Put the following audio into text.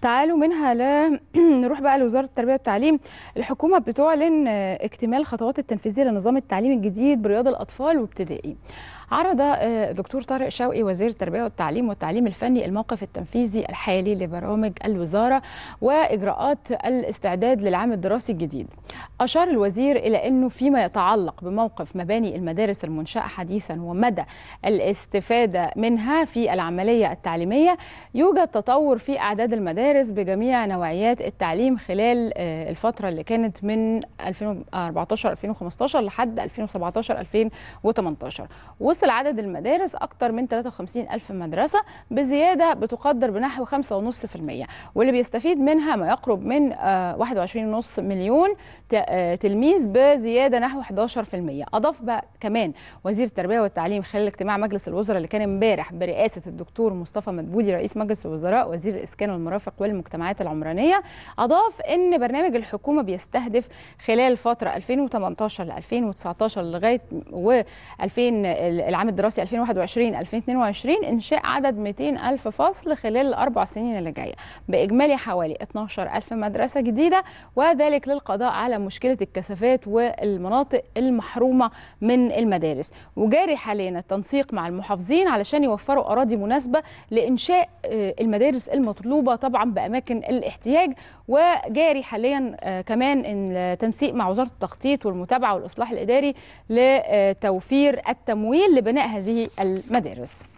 تعالوا منها ل... نروح بقى لوزاره التربيه والتعليم الحكومه بتعلن آه، اكتمال خطوات التنفيذيه لنظام التعليم الجديد برياض الاطفال وابتدائي عرض آه، دكتور طارق شوقي وزير التربيه والتعليم والتعليم الفني الموقف التنفيذي الحالي لبرامج الوزاره واجراءات الاستعداد للعام الدراسي الجديد. اشار الوزير الى انه فيما يتعلق بموقف مباني المدارس المنشاه حديثا ومدى الاستفاده منها في العمليه التعليميه يوجد تطور في اعداد المدارس بجميع نوعيات التعليم خلال آه، الفتره اللي كانت من 2014 2015 لحد 2017 2018 وصل عدد المدارس أكثر من 53 ألف مدرسة بزيادة بتقدر بنحو 5.5% واللي بيستفيد منها ما يقرب من 21.5 آه، مليون آه، تلميذ بزيادة نحو 11% أضاف بقى كمان وزير التربية والتعليم خلال اجتماع مجلس الوزراء اللي كان امبارح برئاسة الدكتور مصطفى مدبولي رئيس مجلس الوزراء وزير الإسكان والمرافق والمجتمعات العمرانية أضاف أن برنامج الحكومة بيستهدف خلال فترة 2018 ل 2019 لغاية و 2000 العام الدراسي 2021 2022 انشاء عدد 200 الف فصل خلال الاربع سنين اللي جايه باجمالي حوالي 12 الف مدرسه جديده وذلك للقضاء على مشكله الكثافات والمناطق المحرومه من المدارس وجاري حاليا التنسيق مع المحافظين علشان يوفروا اراضي مناسبه لانشاء آه، المدارس المطلوبه طبعا باماكن الاحتياج وجاري حاليا آه، كمان التنسيق مع وزاره التخطيط والمتابعه والاصلاح الاداري لتوفير التمويل لبناء هذه المدارس